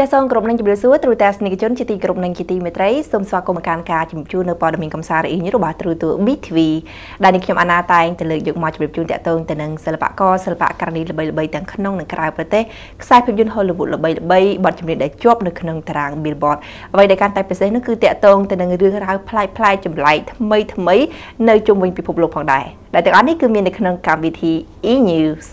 ចាសសូមក្រុមនឹងជម្រាបសួរទ្រូតាសនិកជនជាទីក្រុមនឹងជាទីមេត្រីសូមស្វាគមន៍មកកាន់ការជម្រាបជូននៅព័ត៌មានកំសាន្តរីនេះរបស់ទ្រូតូ BTV ដែលនេះខ្ញុំអាណាតែងទៅលើកយកមកជម្រាបជូនតាក់ទងទៅនឹងសិល្បករសិល្បករនីល្បីៗទាំងក្នុងនិងក្រៅប្រទេសខ្សែភាពយន្ត Hollywood ល្បីៗបទចម្រៀងដែលជាប់នៅក្នុងតារាង Billboard អ្វីដែលកាន់តែពិសេសនោះគឺតាក់ទងទៅនឹងរឿងរ៉ាវប្លែកៗចម្លែកថ្មីៗនៅជុំវិញពិភពលោកផងដែរដែលទាំងអស់នេះគឺមាននៅក្នុងកម្មវិធី E News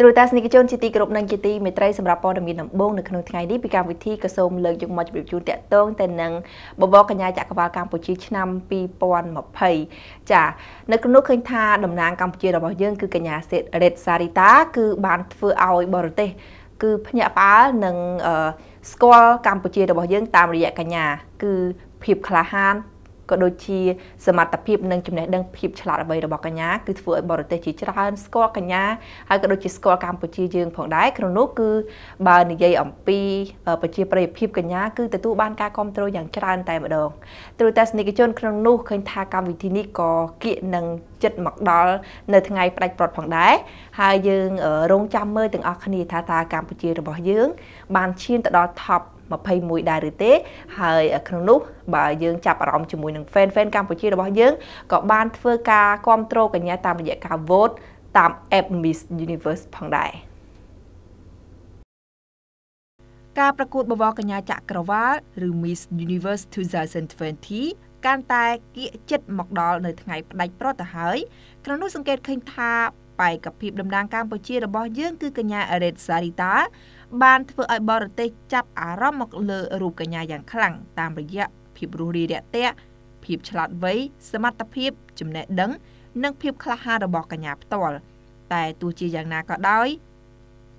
ទ្រូតាសនិកជនជាទីគោរពនិងជាទីមេត្រីសម្រាប់ព័ត៌មានដំបូងនៅក្នុងថ្ងៃនេះពីកម្មវិធីក៏សូមលើកយកមកជម្រាបជូនតាក់ទងទៅនឹងបបរកញ្ញាចក្រវាលកម្ពុជាឆ្នាំ2020ចា នៅក្នុងនោះឃើញថាតំណាង កម្ពុជារបស់យើង គឺកញ្ញាសេតរ៉េតសារីតាគឺបានធ្វើឲ្យបរទេស គឺភ្ញាក់ផ្អើលនឹងស្គាល់កម្ពុជារបស់យើង តាមរយៈកញ្ញាគឺភាពក្លាហានក៏ដូចជាសមត្ថភាពនិងចំណេះដឹងភាពឆ្លាតអ្វីរបស់កញ្ញាគឺធ្វើឲ្យបរទេសជាច្រើនស្គាល់កញ្ញាហើយក៏ដូចជាស្គាល់កម្ពុជាយើង ផងដែរក្នុងនោះគឺបើនិយាយអំពីប្រជាប្រិយភាពកញ្ញាគឺទទួលបាន ការគ្រប់គ្រងយ៉ាងច្រើនតែម្ដងទ្រុតាសនិកជនក្នុងនោះឃើញថាកម្មវិធីនេះក៏គៀកនឹងចិត្តមកដល់នៅថ្ងៃផ្ដាច់ប្រត់ផងដែរហើយយើង រងចាំមើលទាំងអស់គ្នាថាតើកម្ពុជារបស់យើង បានឈានទៅដល់ top 21ដែរឬទេហើយក្នុងនោះបើយើងចាប់អារម្មណ៍ជាមួយនឹង fan fan កម្ពុជារបស់ យើងក៏បានធ្វើការគ្រប់គ្រងកញ្ញាតាមរយៈការ vote តាម app Miss Universe ផងដែរការប្រកួតបវរកញ្ញាចក្រវាលឬ Miss Universe 2020កាន់តែគៀកចិត្តមកដល់នៅថ្ងៃផ្ដាច់ប្រតទៅហើយក្នុងនោះសង្កេតឃើញថាបេក្ខភាពតំណាងកម្ពុជារបស់យើងគឺកញ្ញារ៉េតសារីតាបានធ្វើឲ្យបរទេសចាប់អារម្មណ៍មកលើរូបកញ្ញាយ៉ាងខ្លាំងតាមរយៈភាពរស់រាយរាក់ទាក់ភាពឆ្លាតវៃសមត្ថភាព ចំណេះដឹង និងភាពក្លាហានរបស់កញ្ញាផ្ទាល់តែទោះជាយ៉ាងណាក៏ដោយ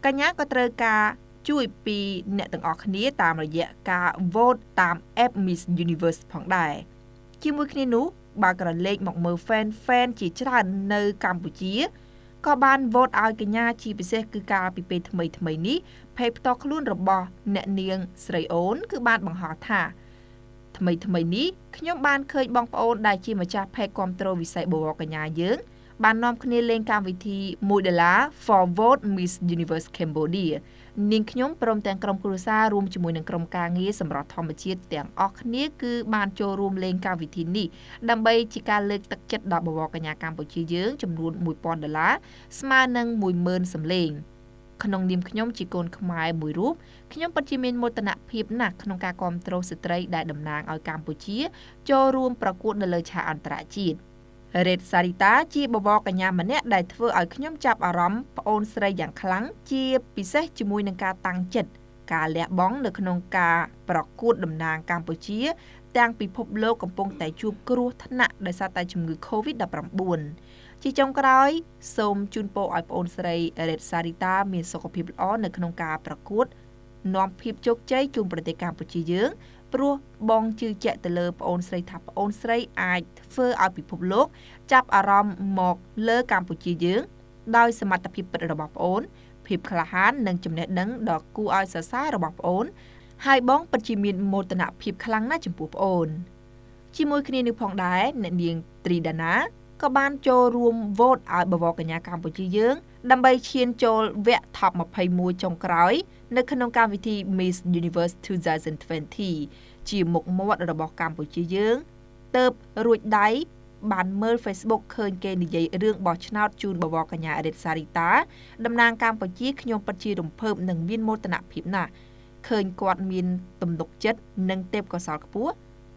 កញ្ញាក៏ត្រូវការជួយពីអ្នកទាំងអស់គ្នាតាមរយៈការ vote តាម App Miss Universe ផងដែរជាមួយគ្នានោះបើក្រឡេកមកមើល fan fan ជាច្រើននៅកម្ពុជាក៏បាន vote ឲ្យកញ្ញាជាពិសេសគឺការពីពេលថ្មីថ្មីនេះភេទផ្ទាល់ខ្លួនរបស់អ្នកនាងស្រីអូនគឺបានបង្ហោះថាថ្មីថ្មីនេះខ្ញុំបានឃើញបងប្អូនដែលជាម្ចាស់ភេទគ្រប់គ្រងវិស័យបវរកញ្ញាយើងបាននាំគ្នាលេងកម្មវិធី1ដុល្លារ for vote Miss Universe Cambodia នាងខ្ញុំព្រមទាំងក្រុមគ្រួសាររួមជាមួយនឹងក្រុមការងារសម្រាប់ធម្មជាតិទាំងអស់គ្នាគឺបានចូលរួមលេងកម្មវិធីនេះដើម្បីជាការលើកទឹកចិត្តដល់បវរកញ្ញាកម្ពុជាយើងចំនួន1000ដុល្លារស្មើនឹង10000សម្លេង។ក្នុងនាមខ្ញុំជាកូនខ្មែរមួយរូបខ្ញុំពិតជាមានមោទនភាពណាស់ក្នុងការគាំទ្រស្ត្រីដែលតំណាងឲ្យកម្ពុជា ចូលរួមប្រកួតនៅលើឆាកអន្តរជាតិរ៉េតសារីតាជាបបរកញ្ញាម្នាក់ដែលធ្វើឲ្យខ្ញុំចាប់អារម្មណ៍ប្អូនស្រីយ៉ាងខ្លាំងជាពិសេសជាមួយនឹងការតាំងចិត្តការលះបង់នៅក្នុងការប្រកួតតំណាងកម្ពុជាទាំងពិភពលោកកំពុងតែជួបគ្រោះថ្នាក់ដោយសារតែជំងឺ Covid-19 ជាចុងក្រោយ សូមជូនពរឲ្យប្អូនស្រីរ៉េតសារីតាមានសុខភាពល្អនៅក្នុងការប្រកួតនាំភាពជោគជ័យជូនប្រទេសកម្ពុជាយើងព្រោះបងជឿជាក់ទៅលើប្អូនស្រីថាប្អូនស្រីអាចធ្វើឲ្យពិភពលោកចាប់អារម្មណ៍មកលើកម្ពុជាយើង ដោយសមត្ថភាពពិតរបស់ប្អូនភាពក្លាហាននិងចំណេះដឹងដ៏គួរឲ្យសរសើររបស់ប្អូនហើយបងពិតជាមានមោទនភាពខ្លាំងណាស់ចំពោះប្អូនជាមួយ គ្នានេះផងដែរអ្នកនាងត្រីដាណាក៏បានចូលរួមវោតឲ្យបវរកញ្ញាកម្ពុជាយើង ដើម្បីឈានចូលវគ្គ Top 21ចុងក្រោយនៅក្នុងកម្មវិធី Miss Universe 2020 ជាមុខមាត់របស់កម្ពុជាយើងទៅបរួចដៃបានមើល Facebook ឃើញគេនិយាយរឿងបោះឆ្នោតជូនបវរកញ្ញារិទ្ធសារីតាតំណាងកម្ពុជាខ្ញុំពិតជារំភើបនិងមានមោទនភាពណាស់ឃើញគាត់មានទំនុកចិត្តនិងទេពកោសល្យខ្ពស់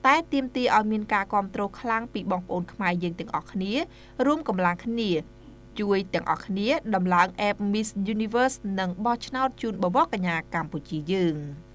តែទាមទារឲ្យមានការគ្រប់គ្រងខ្លាំងពីបងប្អូនខ្មែរយើងទាំងអស់គ្នារួមកម្លាំងគ្នាជួយទាំងអស់គ្នា ដំឡើង app Miss Universe និងបោះឆ្នោតជូនបវរកញ្ញាកម្ពុជាយើង។